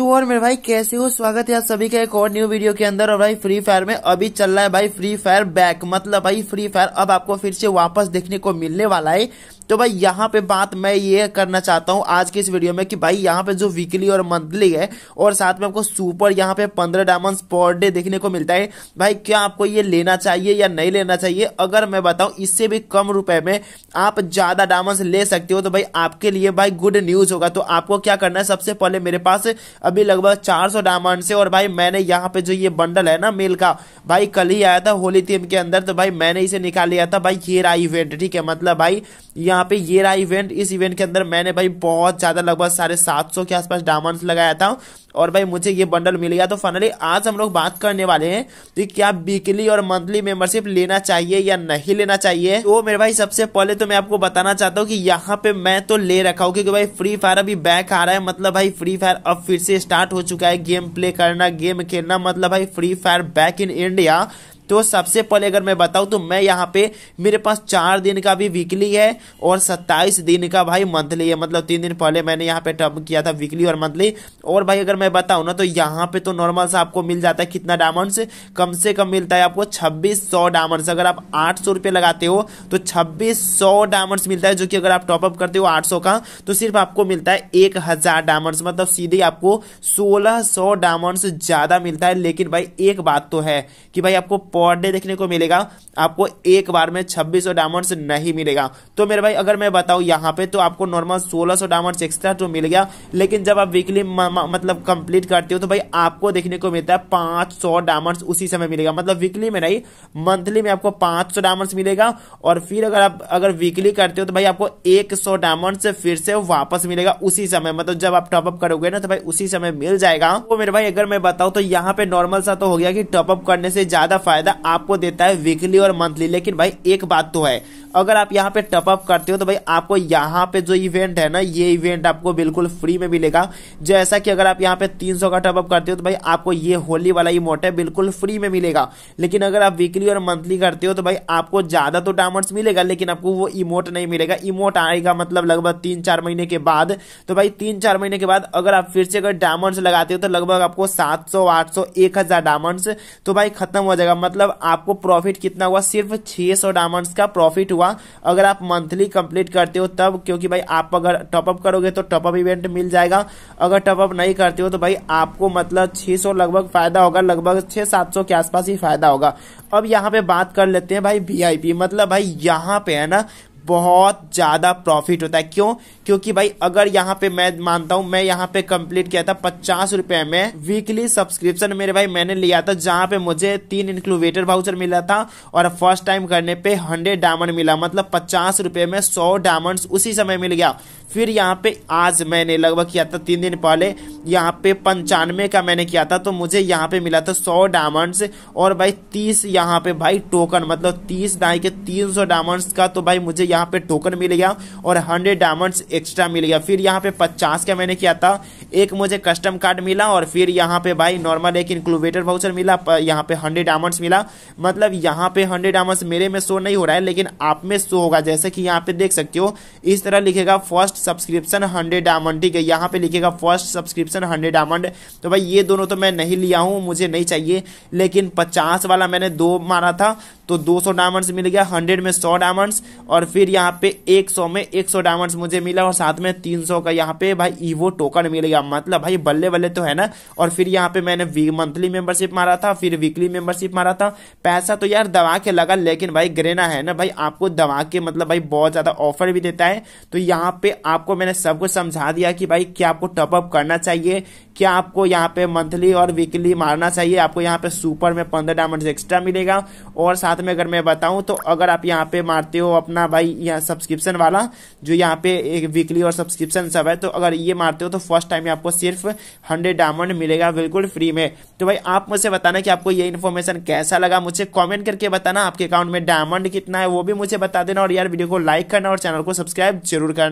तो और मेरे भाई कैसे हो स्वागत है आप सभी का एक और न्यू वीडियो के अंदर और भाई फ्री फायर में अभी चल रहा है भाई फ्री फायर बैक मतलब भाई फ्री फायर अब आपको फिर से वापस देखने को मिलने वाला है तो भाई यहाँ पे बात मैं ये करना चाहता हूँ आज की इस वीडियो में कि भाई यहाँ पे जो वीकली और मंथली है और साथ में आपको सुपर यहाँ पे पंद्रह डायमंड पर डे देखने को मिलता है भाई क्या आपको ये लेना चाहिए या नहीं लेना चाहिए अगर मैं बताऊँ इससे भी कम रुपए में आप ज़्यादा डायमंड ले सकते हो तो भाई आपके लिए भाई गुड न्यूज़ होगा तो आपको क्या करना है सबसे पहले मेरे पास अभी लगभग चार सौ डायमंड से और भाई मैंने यहाँ पे जो ये बंडल है ना मेल का भाई कल ही आया था होली थीम के अंदर तो भाई मैंने इसे निकाल लिया था भाई ये रहा इवेंट ठीक है मतलब भाई यहाँ पे ये रहा इवेंट इस इवेंट के अंदर मैंने भाई बहुत ज़्यादा लगभग साढ़े सात सौ के आसपास डायमंड्स लगाया था और भाई मुझे ये बंडल मिल गया तो फाइनली आज हम लोग बात करने वाले हैं कि क्या वीकली और मंथली मेंबरशिप लेना चाहिए या नहीं लेना चाहिए तो मेरे भाई सबसे पहले तो मैं आपको बताना चाहता हूँ कि यहाँ पे मैं तो ले रखा हूँ क्योंकि भाई फ्री फायर अभी बैक आ रहा है मतलब भाई फ्री फायर अब फिर से स्टार्ट हो चुका है गेम प्ले करना गेम खेलना मतलब भाई Free Fire back in India तो सबसे पहले अगर मैं बताऊँ तो मैं यहाँ पे मेरे पास चार दिन का भी वीकली है और सत्ताईस दिन का भाई मंथली है मतलब तीन दिन पहले मैंने यहाँ पे टर्म किया था वीकली और मंथली और भाई अगर मैं बताऊँ ना तो यहाँ पे तो नॉर्मल सा आपको मिल जाता है कितना डायमंड कम से कम मिलता है आपको छब्बीस सौ डायमंड्स अगर आप आठ सौ रुपये लगाते हो तो छब्बीस सौ डायमंड्स मिलता है जो कि अगर आप टॉपअप करते हो आठ सौ का तो सिर्फ आपको मिलता है एक हजार डायमंड्स मतलब सीधे आपको सोलह सौ डायमंड्स ज़्यादा मिलता है लेकिन भाई एक बात तो है कि भाई आपको पर डे देखने को मिलेगा आपको एक बार में छब्बीस डायमंड्स नहीं मिलेगा तो मेरे भाई अगर मैं बताऊँ यहाँ पे तो आपको नॉर्मल सोलह डायमंड्स एक्स्ट्रा तो मिल गया लेकिन जब आप वीकली मतलब कंप्लीट करते हो तो भाई आपको देखने को मिलता है पाँच डायमंड्स उसी समय मिलेगा मतलब वीकली में नहीं मंथली में आपको सौ डायमंड्स मिलेगा और फिर अगर आप अगर वीकली करते हो तो भाई आपको एक सौ डायमंड फिर से वापस मिलेगा उसी समय मतलब जब आप टॉपअप करोगे ना तो भाई उसी समय मिल जाएगा वो तो मेरे भाई अगर मैं बताऊँ तो यहाँ पे नॉर्मल सा तो हो गया कि टॉपअप करने से ज्यादा फायदा फ़ायदा आपको देता है वीकली और मंथली लेकिन भाई एक बात तो है अगर आप यहाँ पे टपअप करते हो तो भाई आपको यहाँ पे जो इवेंट है ना ये इवेंट आपको बिल्कुल फ्री में मिलेगा जैसा कि अगर आप यहाँ पे 300 का टपअप करते हो तो भाई आपको ये होली वाला इमोट है बिल्कुल फ्री में मिलेगा लेकिन अगर आप वीकली और मंथली करते हो तो भाई आपको ज़्यादा तो डामंड्स मिलेगा लेकिन आपको वो इमोट नहीं मिलेगा इमोट आएगा मतलब लगभग तीन चार महीने के बाद तो भाई तीन चार महीने के बाद अगर आप फिर से अगर डामंड्स लगाते हो तो लगभग आपको सात सौ आठ सौ एक हजार डामंड्स तो भाई खत्म हो जाएगा मतलब आपको प्रॉफिट कितना हुआ सिर्फ छह सौ डायमंड्स का प्रॉफिट हुआ अगर आप मंथली कंप्लीट करते हो तब क्योंकि भाई आप अगर टॉपअप करोगे तो टॉपअप इवेंट मिल जाएगा अगर टॉपअप नहीं करते हो तो भाई आपको मतलब 600 लगभग फायदा होगा लगभग सात सौ के आसपास ही फायदा होगा अब यहाँ पे बात कर लेते हैं भाई वीआईपी मतलब भाई यहाँ पे है ना बहुत ज़्यादा प्रॉफिट होता है क्यों क्योंकि भाई अगर यहाँ पे मैं मानता हूँ मैं यहाँ पे कंप्लीट किया था पचास रुपये में वीकली सब्सक्रिप्शन मेरे भाई मैंने लिया था जहाँ पे मुझे तीन इंक्लूवेटर वाउचर मिला था और फर्स्ट टाइम करने पे हंड्रेड डायमंड मिला मतलब पचास रुपये में सौ डायमंड उसी समय मिल गया फिर यहाँ पे आज मैंने लगभग किया था तीन दिन पहले यहाँ पे पंचानवे का मैंने किया था तो मुझे यहाँ पे मिला था सौ डायमंड्स और भाई तीस यहाँ पे भाई टोकन मतलब तीस दाई के तीन सौ डायमंड्स का तो भाई मुझे यहाँ पे टोकन मिल गया और हंड्रेड डायमंड्स एक्स्ट्रा मिल गया फिर यहाँ पे पचास का मैंने किया था एक मुझे कस्टम कार्ड मिला और फिर यहाँ पे भाई नॉर्मल एक इंक्लूबेटर वाउचर मिला यहाँ पे हंड्रेड डायमंड्स मिला मतलब यहाँ पे हंड्रेड डायमंड्स मेरे में शो नहीं हो रहा है लेकिन आप में शो होगा जैसे कि यहाँ पे देख सकते हो इस तरह लिखेगा फर्स्ट सब्सक्रिप्शन हंड्रेड डायमंड ठीक है यहाँ पे लिखेगा फर्स्ट सब्सक्रिप्शन इजिप्सन हंड्रेड डायमंड तो भाई ये दोनों तो मैं नहीं लिया हूँ मुझे नहीं चाहिए लेकिन पचास वाला मैंने दो मारा था तो 200 डायमंड्स मिल गया 100 में 100 डायमंड्स और फिर यहाँ पे 100 में 100 डायमंड्स मुझे मिला और साथ में 300 का यहाँ पे भाई ईवो टोकन मिल गया मतलब भाई बल्ले बल्ले तो है ना और फिर यहाँ पे मैंने मंथली मेंबरशिप मारा था फिर वीकली मेंबरशिप मारा था पैसा तो यार दवा के लगा लेकिन भाई ग्रेना है ना भाई आपको दवा के मतलब भाई बहुत ज़्यादा ऑफर भी देता है तो यहाँ पे आपको मैंने सब कुछ समझा दिया कि भाई क्या आपको टॉपअप करना चाहिए चाहिए क्या आपको यहाँ पे मंथली और वीकली मारना चाहिए आपको यहाँ पे सुपर में पंद्रह डायमंड एक्स्ट्रा मिलेगा और साथ में अगर मैं बताऊँ तो अगर आप यहाँ पे मारते हो अपना भाई यहाँ सब्सक्रिप्शन वाला जो यहाँ पे एक वीकली और सब्सक्रिप्शन सब है तो अगर ये मारते हो तो फर्स्ट टाइम आपको सिर्फ हंड्रेड डायमंड मिलेगा बिल्कुल फ्री में तो भाई आप मुझे बताना कि आपको ये इन्फॉर्मेशन कैसा लगा मुझे कॉमेंट करके बताना आपके अकाउंट में डायमंड कितना है वो भी मुझे बता देना और यार वीडियो को लाइक करना और चैनल को सब्सक्राइब जरूर करना